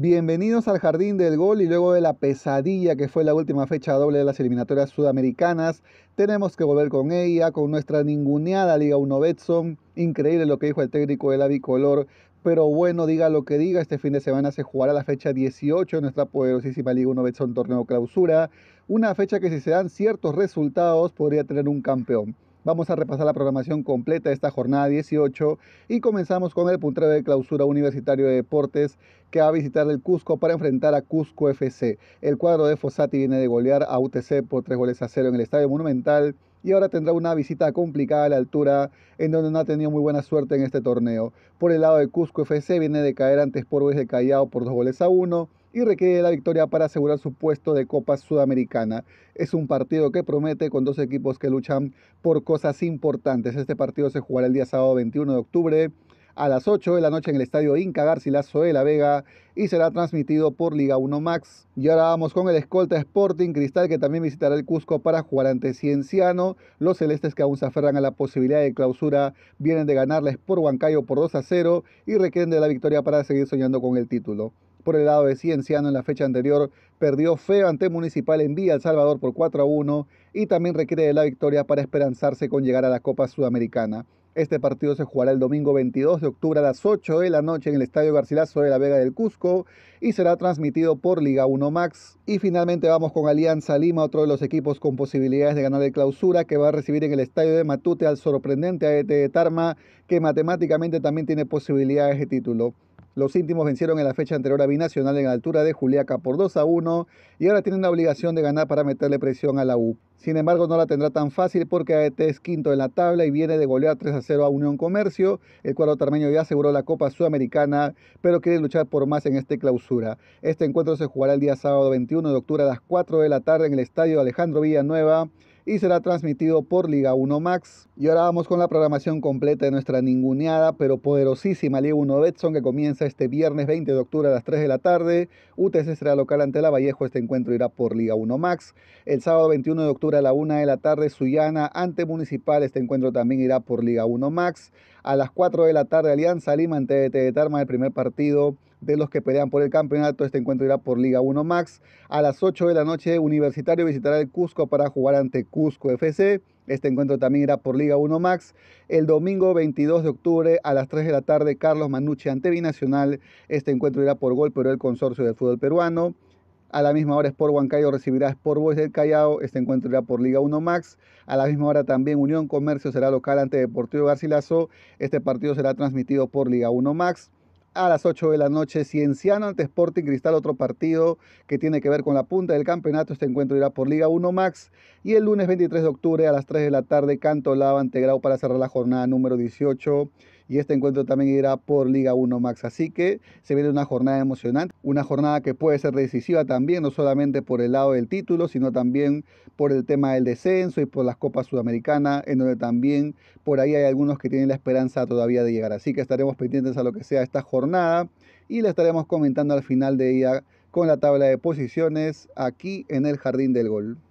Bienvenidos al jardín del gol y luego de la pesadilla que fue la última fecha doble de las eliminatorias sudamericanas, tenemos que volver con ella, con nuestra ninguneada Liga 1 Betson. Increíble lo que dijo el técnico del bicolor pero bueno, diga lo que diga, este fin de semana se jugará la fecha 18 en nuestra poderosísima Liga 1 Betson Torneo Clausura, una fecha que si se dan ciertos resultados podría tener un campeón. Vamos a repasar la programación completa de esta jornada 18 y comenzamos con el puntero de clausura universitario de deportes que va a visitar el Cusco para enfrentar a Cusco FC. El cuadro de Fossati viene de golear a UTC por tres goles a cero en el Estadio Monumental y ahora tendrá una visita complicada a la altura, en donde no ha tenido muy buena suerte en este torneo. Por el lado de Cusco FC viene de caer ante Sport de Callao por dos goles a uno y requiere la victoria para asegurar su puesto de Copa Sudamericana. Es un partido que promete con dos equipos que luchan por cosas importantes. Este partido se jugará el día sábado 21 de octubre a las 8 de la noche en el estadio Inca Garcilaso de la Vega y será transmitido por Liga 1 Max. Y ahora vamos con el escolta Sporting Cristal que también visitará el Cusco para jugar ante Cienciano. Los celestes que aún se aferran a la posibilidad de clausura vienen de ganarles por Huancayo por 2 a 0 y requieren de la victoria para seguir soñando con el título. Por el lado de Cienciano, en la fecha anterior perdió feo ante Municipal en vía El Salvador por 4 a 1 y también requiere de la victoria para esperanzarse con llegar a la Copa Sudamericana. Este partido se jugará el domingo 22 de octubre a las 8 de la noche en el Estadio Garcilaso de la Vega del Cusco y será transmitido por Liga 1 Max. Y finalmente vamos con Alianza Lima, otro de los equipos con posibilidades de ganar de clausura que va a recibir en el Estadio de Matute al sorprendente AET de Tarma que matemáticamente también tiene posibilidades de título. Los íntimos vencieron en la fecha anterior a Binacional en la altura de Juliaca por 2 a 1 y ahora tienen la obligación de ganar para meterle presión a la U. Sin embargo, no la tendrá tan fácil porque AET es quinto en la tabla y viene de golear 3 a 0 a Unión Comercio. El cuadro Otarmeño ya aseguró la Copa Sudamericana, pero quiere luchar por más en esta clausura. Este encuentro se jugará el día sábado 21 de octubre a las 4 de la tarde en el estadio Alejandro Villanueva y será transmitido por Liga 1 Max. Y ahora vamos con la programación completa de nuestra ninguneada pero poderosísima Liga 1 Betson que comienza este viernes 20 de octubre a las 3 de la tarde. UTC será local ante la Vallejo, este encuentro irá por Liga 1 Max. El sábado 21 de octubre a la 1 de la tarde, Suyana ante Municipal, este encuentro también irá por Liga 1 Max. A las 4 de la tarde, Alianza Lima ante de Tarma, el primer partido de los que pelean por el campeonato. Este encuentro irá por Liga 1 Max. A las 8 de la noche, Universitario visitará el Cusco para jugar ante Cusco FC. Este encuentro también irá por Liga 1 Max. El domingo 22 de octubre a las 3 de la tarde, Carlos Manucci ante Binacional. Este encuentro irá por Gol pero el consorcio del fútbol peruano. A la misma hora Sport Huancayo recibirá Sport Boys del Callao, este encuentro irá por Liga 1 Max. A la misma hora también Unión Comercio será local ante Deportivo Garcilaso, este partido será transmitido por Liga 1 Max a las 8 de la noche. Cienciano ante Sporting Cristal, otro partido que tiene que ver con la punta del campeonato. Este encuentro irá por Liga 1 Max. Y el lunes 23 de octubre a las 3 de la tarde, Lava ante Grau para cerrar la jornada número 18 y este encuentro también irá por Liga 1 Max. Así que se viene una jornada emocionante, una jornada que puede ser decisiva también, no solamente por el lado del título, sino también por el tema del descenso y por las Copas Sudamericanas, en donde también por ahí hay algunos que tienen la esperanza todavía de llegar. Así que estaremos pendientes a lo que sea esta jornada y la estaremos comentando al final de día con la tabla de posiciones aquí en el Jardín del Gol.